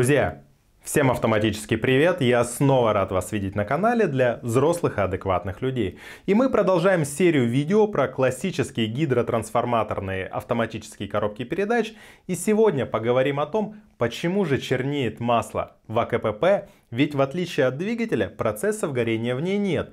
Друзья, всем автоматический привет! Я снова рад вас видеть на канале для взрослых и адекватных людей. И мы продолжаем серию видео про классические гидротрансформаторные автоматические коробки передач. И сегодня поговорим о том, почему же чернеет масло в АКПП, ведь в отличие от двигателя процессов горения в ней нет.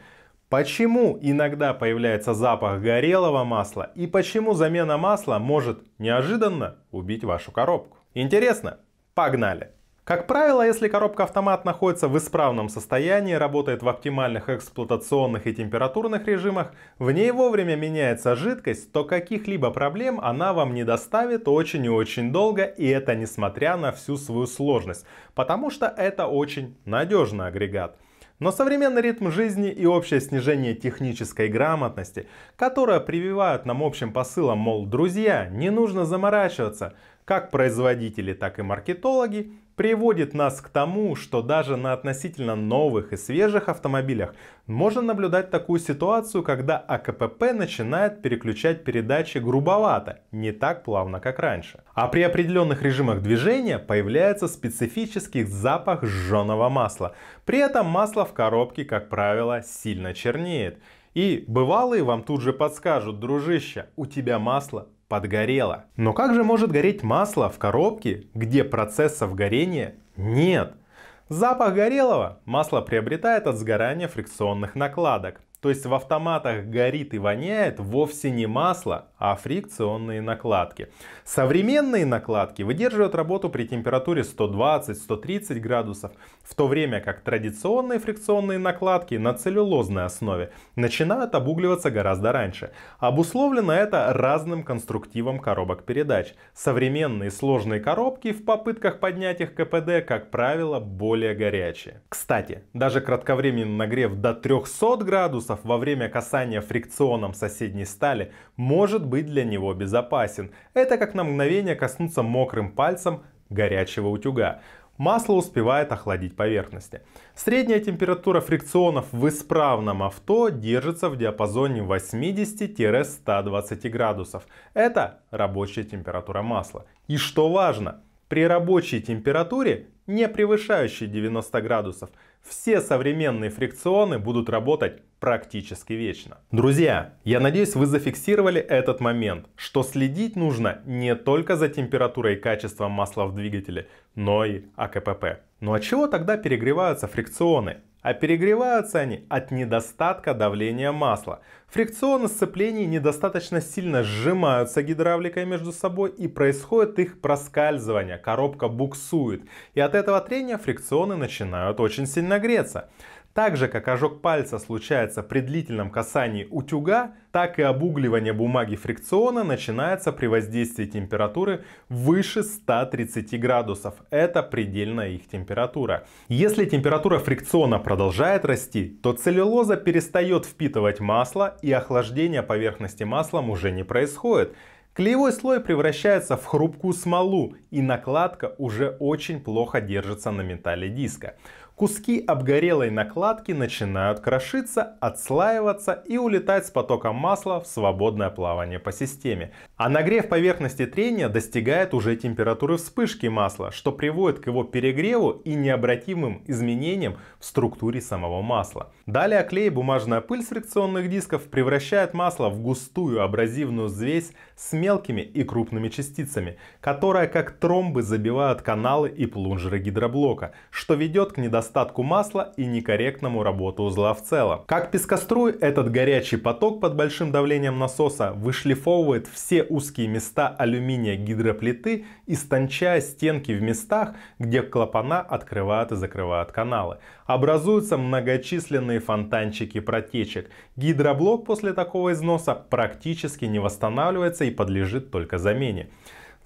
Почему иногда появляется запах горелого масла и почему замена масла может неожиданно убить вашу коробку? Интересно? Погнали! Как правило, если коробка автомат находится в исправном состоянии, работает в оптимальных эксплуатационных и температурных режимах, в ней вовремя меняется жидкость, то каких-либо проблем она вам не доставит очень и очень долго, и это несмотря на всю свою сложность, потому что это очень надежный агрегат. Но современный ритм жизни и общее снижение технической грамотности, которое прививают нам общим посылом, мол, друзья, не нужно заморачиваться, как производители, так и маркетологи, приводит нас к тому, что даже на относительно новых и свежих автомобилях можно наблюдать такую ситуацию, когда АКПП начинает переключать передачи грубовато, не так плавно, как раньше. А при определенных режимах движения появляется специфический запах жженого масла. При этом масло в коробке, как правило, сильно чернеет. И бывалые вам тут же подскажут, дружище, у тебя масло подгорело. Но как же может гореть масло в коробке, где процессов горения нет? Запах горелого масло приобретает от сгорания фрикционных накладок. То есть в автоматах горит и воняет вовсе не масло, а фрикционные накладки. Современные накладки выдерживают работу при температуре 120-130 градусов, в то время как традиционные фрикционные накладки на целлюлозной основе начинают обугливаться гораздо раньше. Обусловлено это разным конструктивом коробок передач. Современные сложные коробки в попытках поднять их КПД, как правило, более горячие. Кстати, даже кратковременный нагрев до 300 градусов градусов во время касания фрикционом соседней стали может быть для него безопасен. Это как на мгновение коснуться мокрым пальцем горячего утюга. Масло успевает охладить поверхности. Средняя температура фрикционов в исправном авто держится в диапазоне 80-120 градусов. Это рабочая температура масла. И что важно, при рабочей температуре не превышающий 90 градусов, все современные фрикционы будут работать практически вечно. Друзья, я надеюсь вы зафиксировали этот момент, что следить нужно не только за температурой и качеством масла в двигателе, но и АКПП. Ну а чего тогда перегреваются фрикционы? а перегреваются они от недостатка давления масла. Фрикционы сцеплений недостаточно сильно сжимаются гидравликой между собой и происходит их проскальзывание, коробка буксует. И от этого трения фрикционы начинают очень сильно греться. Так же, как ожог пальца случается при длительном касании утюга, так и обугливание бумаги фрикциона начинается при воздействии температуры выше 130 градусов. Это предельная их температура. Если температура фрикциона продолжает расти, то целлюлоза перестает впитывать масло и охлаждение поверхности маслом уже не происходит. Клеевой слой превращается в хрупкую смолу, и накладка уже очень плохо держится на металле диска. Куски обгорелой накладки начинают крошиться, отслаиваться и улетать с потоком масла в свободное плавание по системе. А нагрев поверхности трения достигает уже температуры вспышки масла, что приводит к его перегреву и необратимым изменениям в структуре самого масла. Далее клей и бумажная пыль с фрикционных дисков превращает масло в густую абразивную звесь с мелкими и крупными частицами, которая как тромбы забивают каналы и плунжеры гидроблока, что ведет к недостатку недостатку масла и некорректному работу узла в целом. Как пескоструй, этот горячий поток под большим давлением насоса вышлифовывает все узкие места алюминия гидроплиты, истончая стенки в местах, где клапана открывают и закрывают каналы. Образуются многочисленные фонтанчики протечек. Гидроблок после такого износа практически не восстанавливается и подлежит только замене.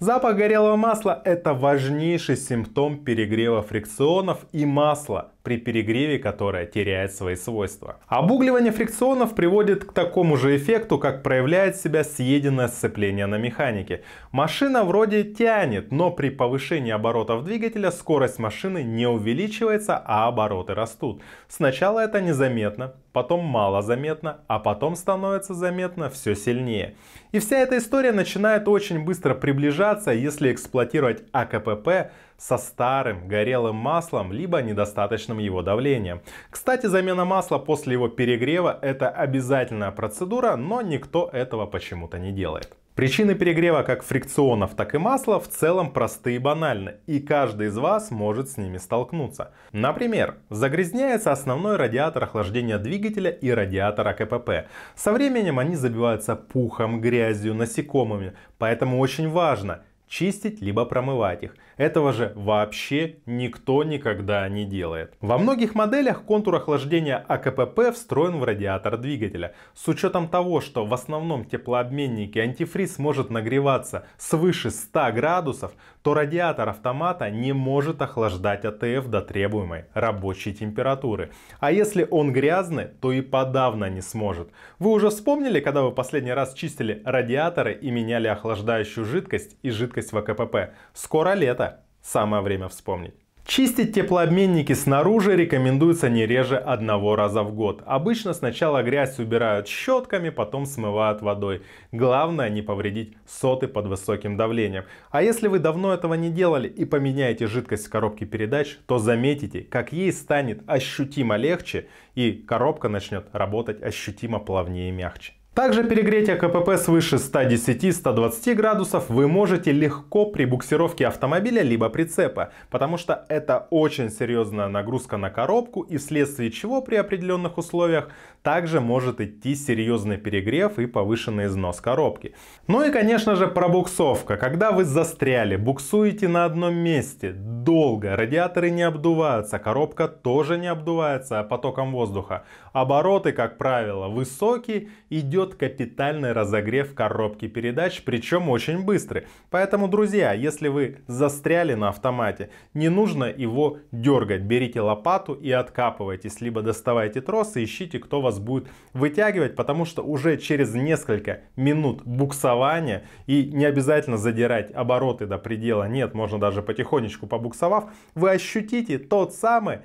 Запах горелого масла – это важнейший симптом перегрева фрикционов и масла при перегреве которая теряет свои свойства. Обугливание фрикционов приводит к такому же эффекту, как проявляет себя съеденное сцепление на механике. Машина вроде тянет, но при повышении оборотов двигателя скорость машины не увеличивается, а обороты растут. Сначала это незаметно, потом мало заметно, а потом становится заметно все сильнее. И вся эта история начинает очень быстро приближаться, если эксплуатировать АКПП со старым горелым маслом, либо недостаточным его давлением. Кстати, замена масла после его перегрева это обязательная процедура, но никто этого почему-то не делает. Причины перегрева как фрикционов, так и масла в целом просты и банальны, и каждый из вас может с ними столкнуться. Например, загрязняется основной радиатор охлаждения двигателя и радиатор АКПП. Со временем они забиваются пухом, грязью, насекомыми, поэтому очень важно – чистить, либо промывать их. Этого же вообще никто никогда не делает. Во многих моделях контур охлаждения АКПП встроен в радиатор двигателя. С учетом того, что в основном теплообменнике антифриз может нагреваться свыше 100 градусов, то радиатор автомата не может охлаждать АТФ до требуемой рабочей температуры. А если он грязный, то и подавно не сможет. Вы уже вспомнили, когда вы последний раз чистили радиаторы и меняли охлаждающую жидкость и жидкость емкость ВКПП. Скоро лето, самое время вспомнить. Чистить теплообменники снаружи рекомендуется не реже одного раза в год. Обычно сначала грязь убирают щетками, потом смывают водой. Главное не повредить соты под высоким давлением. А если вы давно этого не делали и поменяете жидкость в коробке передач, то заметите, как ей станет ощутимо легче и коробка начнет работать ощутимо плавнее и мягче. Также перегреть КПП свыше 110-120 градусов вы можете легко при буксировке автомобиля либо прицепа, потому что это очень серьезная нагрузка на коробку и вследствие чего при определенных условиях также может идти серьезный перегрев и повышенный износ коробки. Ну и конечно же пробуксовка, когда вы застряли, буксуете на одном месте долго, радиаторы не обдуваются, коробка тоже не обдувается потоком воздуха, обороты как правило высокие, идет идет капитальный разогрев коробки передач, причем очень быстрый. Поэтому, друзья, если вы застряли на автомате, не нужно его дергать. Берите лопату и откапывайтесь, либо доставайте трос и ищите, кто вас будет вытягивать, потому что уже через несколько минут буксования и не обязательно задирать обороты до предела, нет, можно даже потихонечку побуксовав, вы ощутите тот самый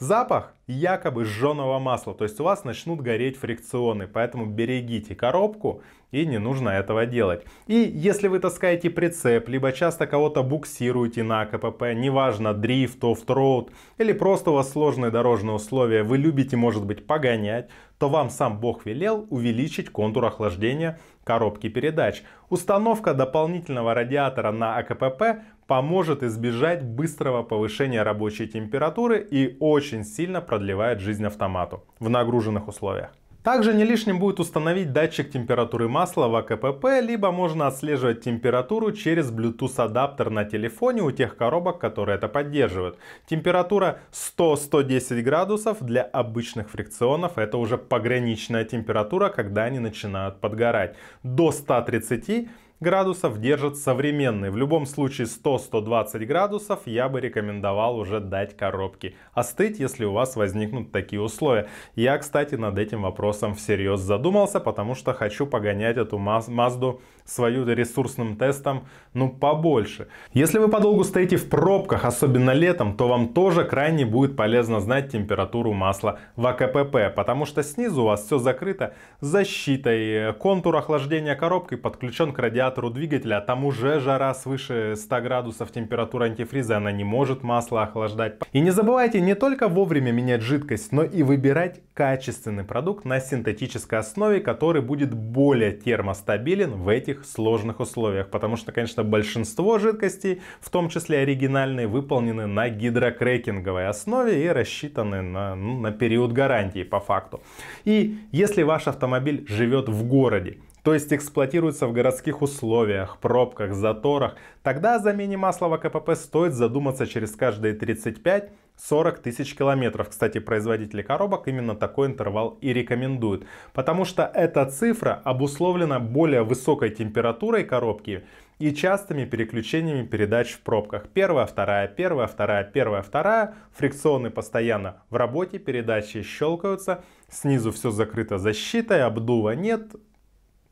Запах якобы сжженного масла, то есть у вас начнут гореть фрикционы, поэтому берегите коробку и не нужно этого делать. И если вы таскаете прицеп, либо часто кого-то буксируете на КПП, неважно дрифт, оффроуд или просто у вас сложные дорожные условия, вы любите может быть погонять, то вам сам Бог велел увеличить контур охлаждения коробки передач. Установка дополнительного радиатора на АКПП поможет избежать быстрого повышения рабочей температуры и очень сильно продлевает жизнь автомату в нагруженных условиях. Также не лишним будет установить датчик температуры масла в АКПП, либо можно отслеживать температуру через Bluetooth адаптер на телефоне у тех коробок, которые это поддерживают. Температура 100-110 градусов для обычных фрикционов это уже пограничная температура, когда они начинают подгорать. До 130 градусов держит современный. В любом случае 100-120 градусов я бы рекомендовал уже дать коробке остыть, если у вас возникнут такие условия. Я, кстати, над этим вопросом всерьез задумался, потому что хочу погонять эту Мазду свою ресурсным тестом, ну, побольше. Если вы подолгу стоите в пробках, особенно летом, то вам тоже крайне будет полезно знать температуру масла в АКПП, потому что снизу у вас все закрыто защитой, э, контур охлаждения коробки подключен к радиатору вентилятору двигателя, а там уже жара свыше 100 градусов, температура антифриза, она не может масло охлаждать. И не забывайте не только вовремя менять жидкость, но и выбирать качественный продукт на синтетической основе, который будет более термостабилен в этих сложных условиях. Потому что, конечно, большинство жидкостей, в том числе оригинальные, выполнены на гидрокрекинговой основе и рассчитаны на, ну, на период гарантии по факту. И если ваш автомобиль живет в городе, то есть эксплуатируется в городских условиях, пробках, заторах, тогда о замене масла в АКПП стоит задуматься через каждые 35 40 тысяч километров. Кстати, производители коробок именно такой интервал и рекомендуют, потому что эта цифра обусловлена более высокой температурой коробки и частыми переключениями передач в пробках. Первая, вторая, первая, вторая, первая, вторая. Фрикционы постоянно в работе, передачи щелкаются, снизу все закрыто защитой, обдува нет,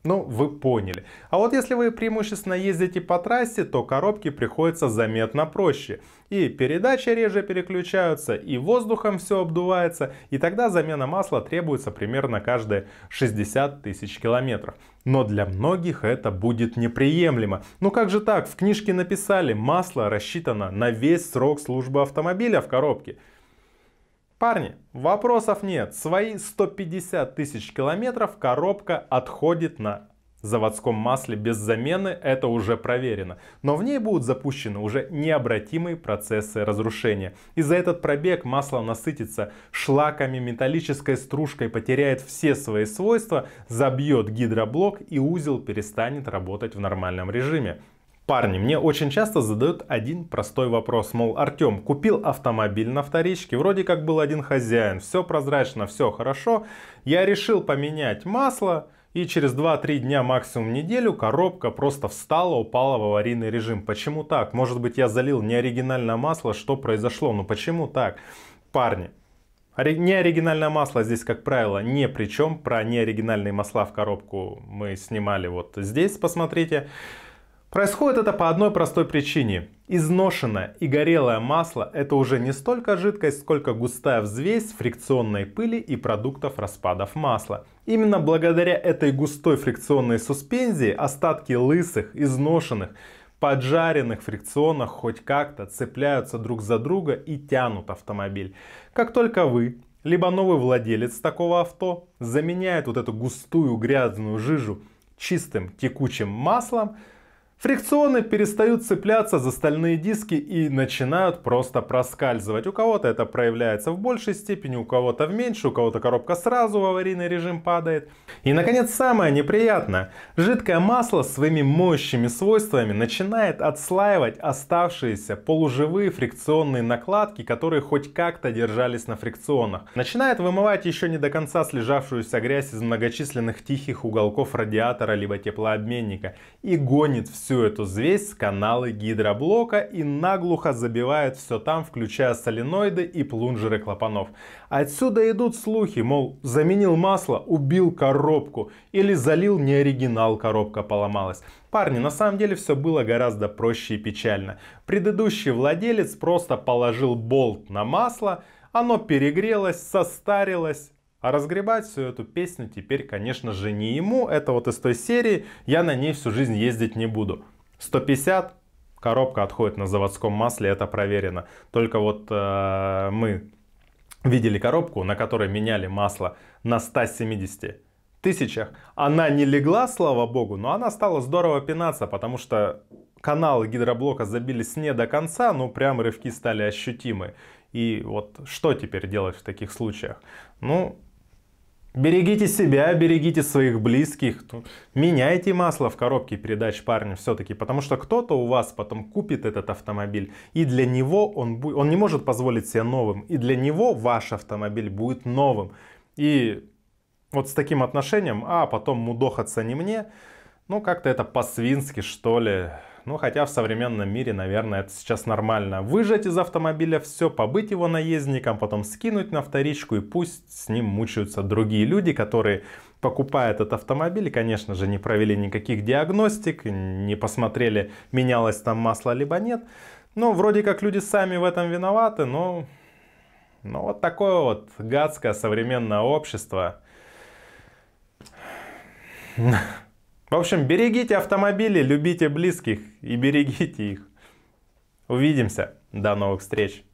ну, вы поняли. А вот если вы преимущественно ездите по трассе, то коробки приходится заметно проще. И передачи реже переключаются, и воздухом все обдувается, и тогда замена масла требуется примерно каждые 60 тысяч километров. Но для многих это будет неприемлемо. Ну как же так, в книжке написали, масло рассчитано на весь срок службы автомобиля в коробке. Парни, вопросов нет. Свои 150 тысяч километров коробка отходит на заводском масле без замены, это уже проверено. Но в ней будут запущены уже необратимые процессы разрушения. И за этот пробег масло насытится шлаками, металлической стружкой, потеряет все свои свойства, забьет гидроблок и узел перестанет работать в нормальном режиме. Парни, мне очень часто задают один простой вопрос, мол, Артем, купил автомобиль на вторичке, вроде как был один хозяин, все прозрачно, все хорошо, я решил поменять масло, и через 2-3 дня, максимум неделю, коробка просто встала, упала в аварийный режим. Почему так? Может быть я залил неоригинальное масло, что произошло? Ну почему так? Парни, Неоригинальное масло здесь, как правило, не при чем. Про неоригинальные масла в коробку мы снимали вот здесь, посмотрите. Происходит это по одной простой причине. Изношенное и горелое масло – это уже не столько жидкость, сколько густая взвесь фрикционной пыли и продуктов распадов масла. Именно благодаря этой густой фрикционной суспензии остатки лысых, изношенных, поджаренных фрикционах хоть как-то цепляются друг за друга и тянут автомобиль. Как только вы, либо новый владелец такого авто, заменяет вот эту густую грязную жижу чистым текучим маслом – Фрикционы перестают цепляться за стальные диски и начинают просто проскальзывать. У кого-то это проявляется в большей степени, у кого-то в меньшей, у кого-то коробка сразу в аварийный режим падает. И, наконец, самое неприятное. Жидкое масло своими мощными свойствами начинает отслаивать оставшиеся полуживые фрикционные накладки, которые хоть как-то держались на фрикционах. Начинает вымывать еще не до конца слежавшуюся грязь из многочисленных тихих уголков радиатора либо теплообменника и гонит все всю эту звесь с канала гидроблока и наглухо забивает все там, включая соленоиды и плунжеры клапанов. Отсюда идут слухи, мол, заменил масло, убил коробку или залил не оригинал, коробка поломалась. Парни, на самом деле все было гораздо проще и печально. Предыдущий владелец просто положил болт на масло, оно перегрелось, состарилось, а разгребать всю эту песню теперь, конечно же, не ему. Это вот из той серии. Я на ней всю жизнь ездить не буду. 150 коробка отходит на заводском масле, это проверено. Только вот э, мы видели коробку, на которой меняли масло на 170 тысячах. Она не легла, слава богу, но она стала здорово пинаться, потому что каналы гидроблока забились не до конца, но прям рывки стали ощутимы. И вот что теперь делать в таких случаях? Ну, Берегите себя, берегите своих близких, меняйте масло в коробке передач, парни, все-таки, потому что кто-то у вас потом купит этот автомобиль, и для него он, он не может позволить себе новым, и для него ваш автомобиль будет новым. И вот с таким отношением, а потом мудохаться не мне, ну как-то это по-свински, что ли, ну, хотя в современном мире, наверное, это сейчас нормально. Выжать из автомобиля все, побыть его наездником, потом скинуть на вторичку и пусть с ним мучаются другие люди, которые покупая этот автомобиль, конечно же, не провели никаких диагностик, не посмотрели, менялось там масло либо нет. Ну, вроде как люди сами в этом виноваты, но... Но вот такое вот гадское современное общество. В общем, берегите автомобили, любите близких и берегите их. Увидимся. До новых встреч.